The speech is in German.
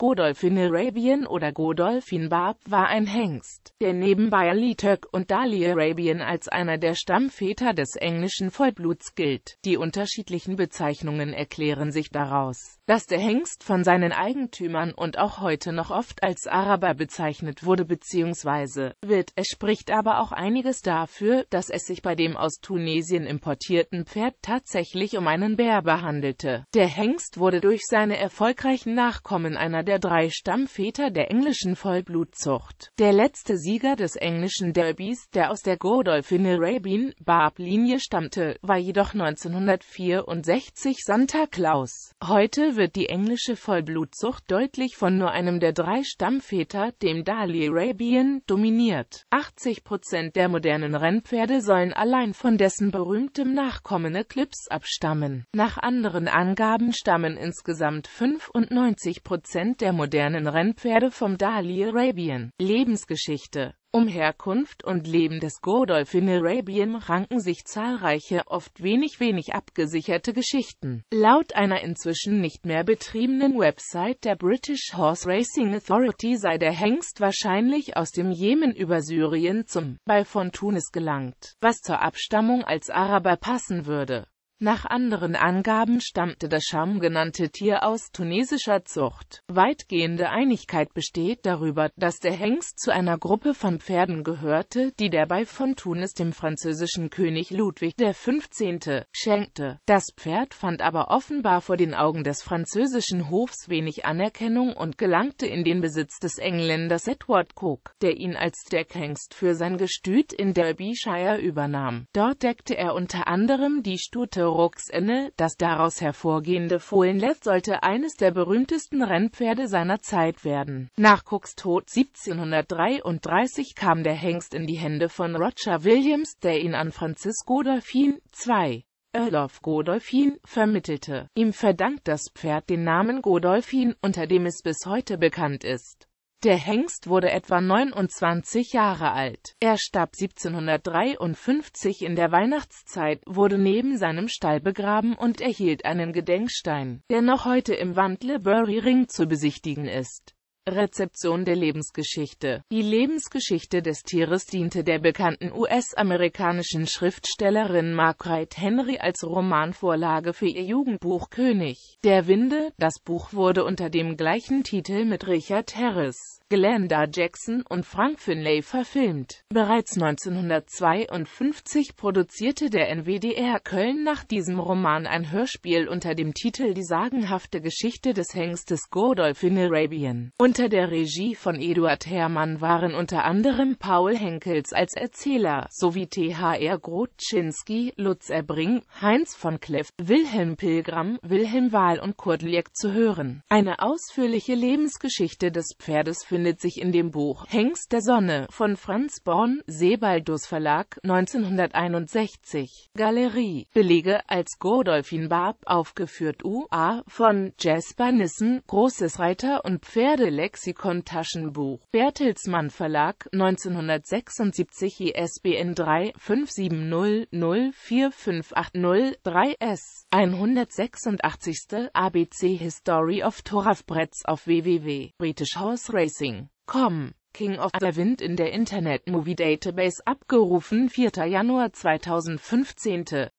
Godolphin Arabian oder Godolphin Barb war ein Hengst, der neben Ali Tök und Dali Arabian als einer der Stammväter des englischen Vollbluts gilt. Die unterschiedlichen Bezeichnungen erklären sich daraus, dass der Hengst von seinen Eigentümern und auch heute noch oft als Araber bezeichnet wurde bzw. wird. Es spricht aber auch einiges dafür, dass es sich bei dem aus Tunesien importierten Pferd tatsächlich um einen Bär behandelte. Der Hengst wurde durch seine erfolgreichen Nachkommen einer der der drei Stammväter der englischen Vollblutzucht. Der letzte Sieger des englischen Derbys, der aus der Godolphine rabin barb linie stammte, war jedoch 1964 Santa Claus. Heute wird die englische Vollblutzucht deutlich von nur einem der drei Stammväter, dem Dali-Rabin, dominiert. 80 Prozent der modernen Rennpferde sollen allein von dessen berühmtem Nachkommen Eclipse abstammen. Nach anderen Angaben stammen insgesamt 95 Prozent der modernen Rennpferde vom Dali Arabian. Lebensgeschichte um Herkunft und Leben des Godolphin Arabian ranken sich zahlreiche, oft wenig wenig abgesicherte Geschichten. Laut einer inzwischen nicht mehr betriebenen Website der British Horse Racing Authority sei der Hengst wahrscheinlich aus dem Jemen über Syrien zum bei von Tunis gelangt, was zur Abstammung als Araber passen würde. Nach anderen Angaben stammte das Scham genannte Tier aus tunesischer Zucht. Weitgehende Einigkeit besteht darüber, dass der Hengst zu einer Gruppe von Pferden gehörte, die der bei von Tunis dem französischen König Ludwig XV. schenkte. Das Pferd fand aber offenbar vor den Augen des französischen Hofs wenig Anerkennung und gelangte in den Besitz des Engländers Edward Cook, der ihn als Deckhengst für sein Gestüt in Derbyshire übernahm. Dort deckte er unter anderem die Stute Rucksenne, das daraus hervorgehende Fohlenlet sollte eines der berühmtesten Rennpferde seiner Zeit werden. Nach Cooks Tod 1733 kam der Hengst in die Hände von Roger Williams, der ihn an Francisco Dolphin II. Earl of Godolphin, vermittelte. Ihm verdankt das Pferd den Namen Godolphin, unter dem es bis heute bekannt ist. Der Hengst wurde etwa 29 Jahre alt. Er starb 1753 in der Weihnachtszeit, wurde neben seinem Stall begraben und erhielt einen Gedenkstein, der noch heute im Wandlebury Ring zu besichtigen ist. Rezeption der Lebensgeschichte Die Lebensgeschichte des Tieres diente der bekannten US-amerikanischen Schriftstellerin Margaret Henry als Romanvorlage für ihr Jugendbuch König der Winde, das Buch wurde unter dem gleichen Titel mit Richard Harris Glenda Jackson und Frank Finlay verfilmt. Bereits 1952 produzierte der NWDR Köln nach diesem Roman ein Hörspiel unter dem Titel Die sagenhafte Geschichte des Hengstes Godolf in Arabien. Unter der Regie von Eduard Herrmann waren unter anderem Paul Henkels als Erzähler sowie THR Grotschinski, Lutz Erbring, Heinz von Kleff, Wilhelm Pilgram, Wilhelm Wahl und Kurt Lieck zu hören. Eine ausführliche Lebensgeschichte des Pferdes für findet sich in dem Buch Hengst der Sonne von Franz Born, Sebaldus Verlag, 1961. Galerie. Belege als Godolphin Barb aufgeführt U.A. von Jasper Nissen, Großes Reiter- und Pferdelexikon Taschenbuch. Bertelsmann Verlag, 1976 ISBN 3 570 04558 3 S. 186. ABC History of Torafbretts auf www. British Horse Racing King.com, King of the Wind in der Internet Movie Database abgerufen 4. Januar 2015